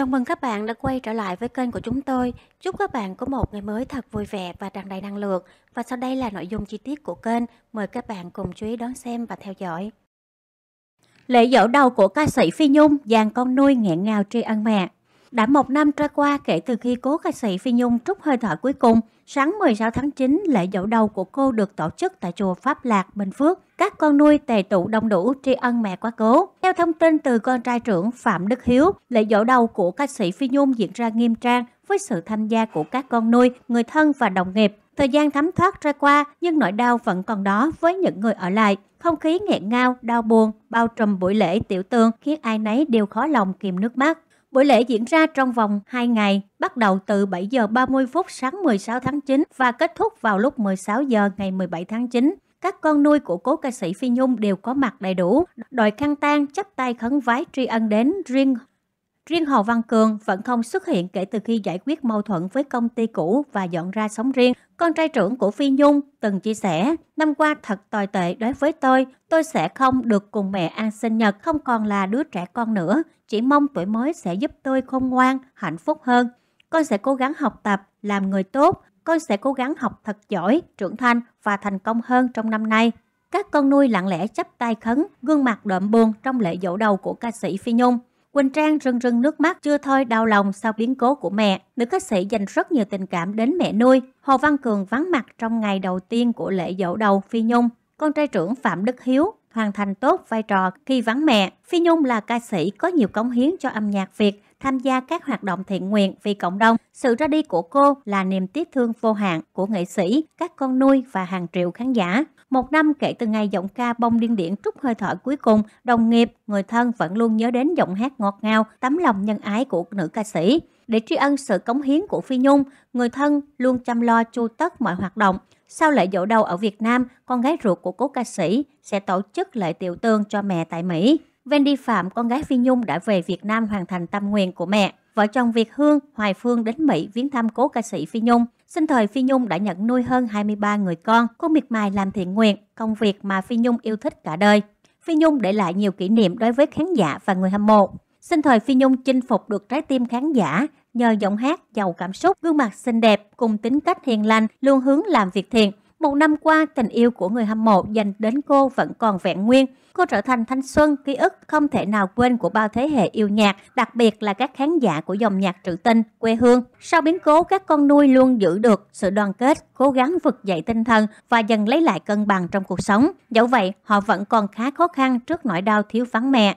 Chào mừng các bạn đã quay trở lại với kênh của chúng tôi. Chúc các bạn có một ngày mới thật vui vẻ và tràn đầy năng lượng. Và sau đây là nội dung chi tiết của kênh. Mời các bạn cùng chú ý đón xem và theo dõi. Lễ dỗ đầu của ca sĩ Phi Nhung, dàn con nuôi nghẹn ngào tri ân mẹ. Đã một năm trôi qua kể từ khi cố ca sĩ Phi Nhung trút hơi thở cuối cùng, sáng 16 tháng 9, lễ dỗ đầu của cô được tổ chức tại chùa Pháp Lạc, Bình Phước. Các con nuôi tề tụ đông đủ tri ân mẹ quá cố. Theo thông tin từ con trai trưởng Phạm Đức Hiếu, lễ dỗ đầu của ca sĩ Phi Nhung diễn ra nghiêm trang với sự tham gia của các con nuôi, người thân và đồng nghiệp. Thời gian thấm thoát trôi qua, nhưng nỗi đau vẫn còn đó với những người ở lại. Không khí nghẹn ngào, đau buồn, bao trùm buổi lễ tiểu tương khiến ai nấy đều khó lòng kìm nước mắt. Buổi lễ diễn ra trong vòng 2 ngày, bắt đầu từ 7 giờ 30 phút sáng 16 tháng 9 và kết thúc vào lúc 16 giờ ngày 17 tháng 9. Các con nuôi của cố ca sĩ Phi Nhung đều có mặt đầy đủ, đội khăn tang chắp tay khấn vái tri ân đến riêng Riêng Hồ Văn Cường vẫn không xuất hiện kể từ khi giải quyết mâu thuẫn với công ty cũ và dọn ra sống riêng. Con trai trưởng của Phi Nhung từng chia sẻ, năm qua thật tồi tệ đối với tôi, tôi sẽ không được cùng mẹ ăn sinh nhật, không còn là đứa trẻ con nữa, chỉ mong tuổi mới sẽ giúp tôi khôn ngoan, hạnh phúc hơn. Con sẽ cố gắng học tập, làm người tốt, con sẽ cố gắng học thật giỏi, trưởng thành và thành công hơn trong năm nay. Các con nuôi lặng lẽ chắp tay khấn, gương mặt đượm buồn trong lễ dỗ đầu của ca sĩ Phi Nhung. Quỳnh Trang rưng rưng nước mắt chưa thôi đau lòng sau biến cố của mẹ. Nữ ca sĩ dành rất nhiều tình cảm đến mẹ nuôi. Hồ Văn Cường vắng mặt trong ngày đầu tiên của lễ dỗ đầu Phi Nhung. Con trai trưởng Phạm Đức Hiếu hoàn thành tốt vai trò khi vắng mẹ. Phi Nhung là ca sĩ có nhiều cống hiến cho âm nhạc Việt, tham gia các hoạt động thiện nguyện vì cộng đồng. Sự ra đi của cô là niềm tiếc thương vô hạn của nghệ sĩ, các con nuôi và hàng triệu khán giả. Một năm kể từ ngày giọng ca bông điên điển trút hơi thở cuối cùng, đồng nghiệp, người thân vẫn luôn nhớ đến giọng hát ngọt ngào, tấm lòng nhân ái của nữ ca sĩ. Để tri ân sự cống hiến của Phi Nhung, người thân luôn chăm lo chu tất mọi hoạt động. Sau lễ dỗ đầu ở Việt Nam, con gái ruột của cố ca sĩ sẽ tổ chức lễ tiểu tương cho mẹ tại Mỹ. Wendy Phạm, con gái Phi Nhung đã về Việt Nam hoàn thành tâm nguyện của mẹ. Vợ chồng Việt Hương, Hoài Phương đến Mỹ viếng thăm cố ca sĩ Phi Nhung. Sinh thời Phi Nhung đã nhận nuôi hơn 23 người con, cô miệt mài làm thiện nguyện, công việc mà Phi Nhung yêu thích cả đời. Phi Nhung để lại nhiều kỷ niệm đối với khán giả và người hâm mộ. Sinh thời Phi Nhung chinh phục được trái tim khán giả Nhờ giọng hát giàu cảm xúc, gương mặt xinh đẹp cùng tính cách hiền lành, luôn hướng làm việc thiện. Một năm qua, tình yêu của người hâm mộ dành đến cô vẫn còn vẹn nguyên. Cô trở thành thanh xuân, ký ức không thể nào quên của bao thế hệ yêu nhạc, đặc biệt là các khán giả của dòng nhạc trữ tình, quê hương. Sau biến cố, các con nuôi luôn giữ được sự đoàn kết, cố gắng vực dậy tinh thần và dần lấy lại cân bằng trong cuộc sống. Dẫu vậy, họ vẫn còn khá khó khăn trước nỗi đau thiếu vắng mẹ.